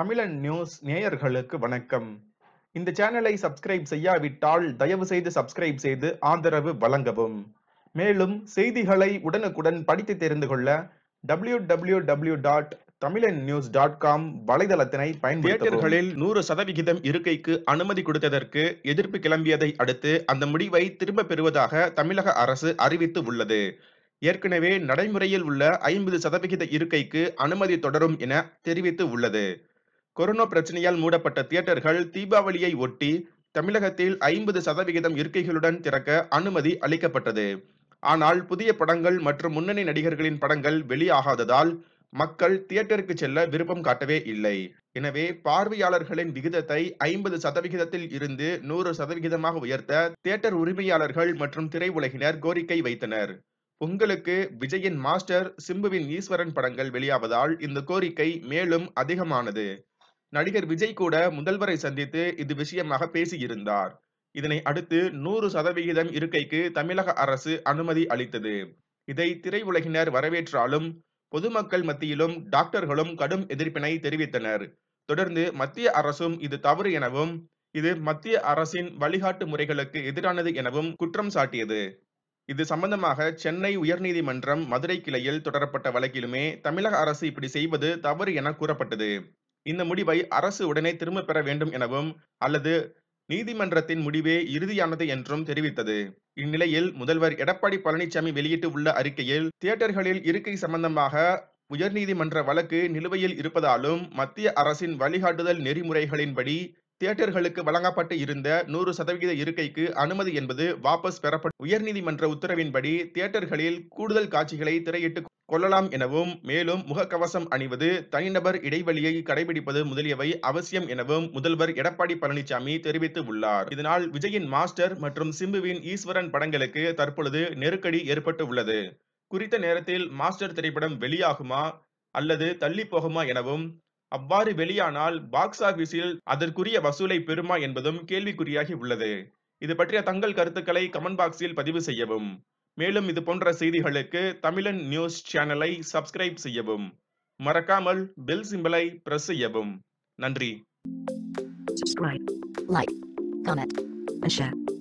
தமிழன் நியூஸ் நேயர்களுக்கு வணக்கம் இந்த சேனலை சப்ஸ்கிரைப் செய்யாவிட்டால் தயவு செய்து சப்ஸ்கிரைப் செய்து ஆதரவு வழங்கவும் மேலும் செய்திகளை உடனுக்குடன் படித்து தெரிந்து கொள்ள W W W dot Tamilan news dot com வலைதளத்தினை பயன்படுத்தர்களில் நூறு சதவிகிதம் இருக்கைக்கு அனுமதி கொடுத்ததற்கு எதிர்ப்பு கிளம்பியதை அடுத்து அந்த முடிவை திரும்ப பெறுவதாக தமிழக அரசு அறிவித்து உள்ளது ஏற்கனவே நடைமுறையில் உள்ள ஐம்பது சதவிகித இருக்கைக்கு அனுமதி தொடரும் என தெரிவித்து உள்ளது கொரோனா பிரச்சனையால் மூடப்பட்ட தியேட்டர்கள் தீபாவளியை ஒட்டி தமிழகத்தில் ஐம்பது சதவிகிதம் இருக்கைகளுடன் திறக்க அனுமதி அளிக்கப்பட்டது ஆனால் புதிய படங்கள் மற்றும் முன்னணி நடிகர்களின் படங்கள் வெளியாகாததால் மக்கள் தியேட்டருக்கு செல்ல விருப்பம் காட்டவே இல்லை எனவே பார்வையாளர்களின் விகிதத்தை ஐம்பது சதவிகிதத்தில் இருந்து நூறு சதவிகிதமாக உயர்த்த தியேட்டர் உரிமையாளர்கள் மற்றும் திரையுலகினர் கோரிக்கை வைத்தனர் உங்களுக்கு விஜயின் மாஸ்டர் சிம்புவின் ஈஸ்வரன் படங்கள் வெளியாவதால் இந்த கோரிக்கை மேலும் அதிகமானது நடிகர் விஜய் கூட முதல்வரை சந்தித்து இது விஷயமாக பேசியிருந்தார் இதனை அடுத்து நூறு சதவிகிதம் இருக்கைக்கு தமிழக அரசு அனுமதி அளித்தது இதை திரையுலகினர் வரவேற்றாலும் பொதுமக்கள் மத்தியிலும் டாக்டர்களும் கடும் எதிர்ப்பினை தெரிவித்தனர் தொடர்ந்து மத்திய அரசும் இது தவறு எனவும் இது மத்திய அரசின் வழிகாட்டு முறைகளுக்கு எதிரானது எனவும் குற்றம் சாட்டியது இது சம்பந்தமாக சென்னை உயர்நீதிமன்றம் மதுரை கிளையில் தொடரப்பட்ட வழக்கிலுமே தமிழக அரசு இப்படி செய்வது தவறு என கூறப்பட்டது இந்த முடிவை அரசு உடனே திரும்ப பெற வேண்டும் எனவும் அல்லது நீதிமன்றத்தின் முடிவே இறுதியானது என்றும் தெரிவித்தது இந்நிலையில் முதல்வர் எடப்பாடி பழனிசாமி வெளியிட்டு உள்ள அறிக்கையில் தியேட்டர்களில் இருக்கை சம்பந்தமாக உயர்நீதிமன்ற வழக்கு நிலுவையில் இருப்பதாலும் மத்திய அரசின் வழிகாட்டுதல் நெறிமுறைகளின்படி தியேட்டர்களுக்கு வழங்கப்பட்டு இருந்த நூறு சதவிகித இருக்கைக்கு அனுமதி என்பது வாபஸ் பெறப்பட்ட உயர்நீதிமன்ற உத்தரவின்படி தியேட்டர்களில் கூடுதல் காட்சிகளை திரையிட்டு கொள்ளலாம் எனவும் மேலும் முகக்கவசம் அணிவது தனிநபர் இடைவெளியை கடைபிடிப்பது முதலியவை அவசியம் எனவும் முதல்வர் எடப்பாடி பழனிசாமி தெரிவித்து உள்ளார் இதனால் விஜயின் மாஸ்டர் மற்றும் சிம்புவின் ஈஸ்வரன் படங்களுக்கு தற்பொழுது நெருக்கடி ஏற்பட்டு உள்ளது குறித்த நேரத்தில் மாஸ்டர் திரைப்படம் வெளியாகுமா அல்லது தள்ளி போகுமா எனவும் அவ்வாறு வெளியானால் பாக்ஸ் ஆபீஸில் அதற்குரிய வசூலை பெறுமா என்பதும் கேள்விக்குறியாகி உள்ளது இது பற்றிய தங்கள் கருத்துக்களை கமெண்ட் பாக்ஸில் பதிவு செய்யவும் மேலும் இது போன்ற செய்திகளுக்கு தமிழன் நியூஸ் சேனலை சப்ஸ்கிரைப் செய்யவும் மறக்காமல் பெல் சிம்பிளை பிரஸ் செய்யவும் நன்றி Subscribe, like, comment, and share.